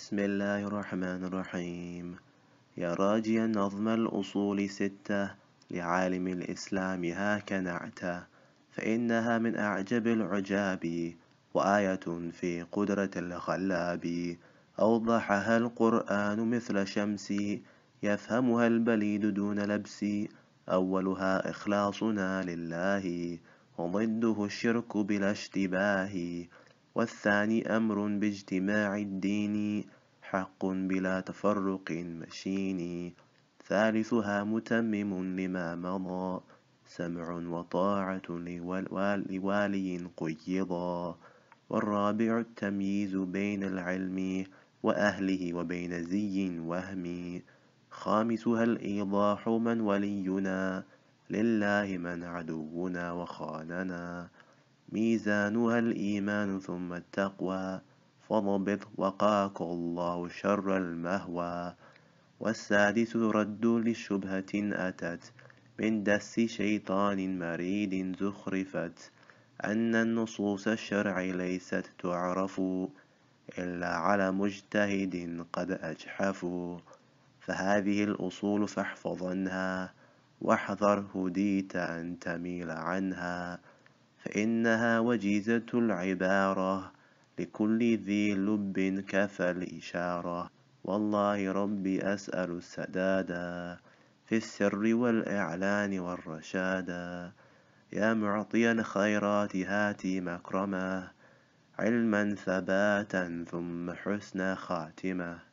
بسم الله الرحمن الرحيم يا راجيا نظم الأصول ستة لعالم الإسلام هاك نعتا فإنها من أعجب العجاب وآية في قدرة الخلاب أوضحها القرآن مثل شمس يفهمها البليد دون لبس أولها إخلاصنا لله وضده الشرك بلا اشتباه والثاني أمر باجتماع الدين حق بلا تفرق مشيني ثالثها متمم لما مضى سمع وطاعة لوالي قيضا والرابع التمييز بين العلم وأهله وبين زي وهم خامسها الإيضاح من ولينا لله من عدونا وخاننا ميزانها الإيمان ثم التقوى فاضبط وقاك الله شر المهوى والسادس رد لشبهة أتت من دس شيطان مريد زخرفت أن النصوص الشرع ليست تعرف إلا على مجتهد قد أجحف فهذه الأصول فاحفظنها واحذر هديت أن تميل عنها فإنها وجيزة العبارة لكل ذي لب كفى الإشارة والله ربي أسأل السداد في السر والإعلان والرشاد يا معطي الخيرات هاتي مكرمه علما ثباتا ثم حسن خاتمه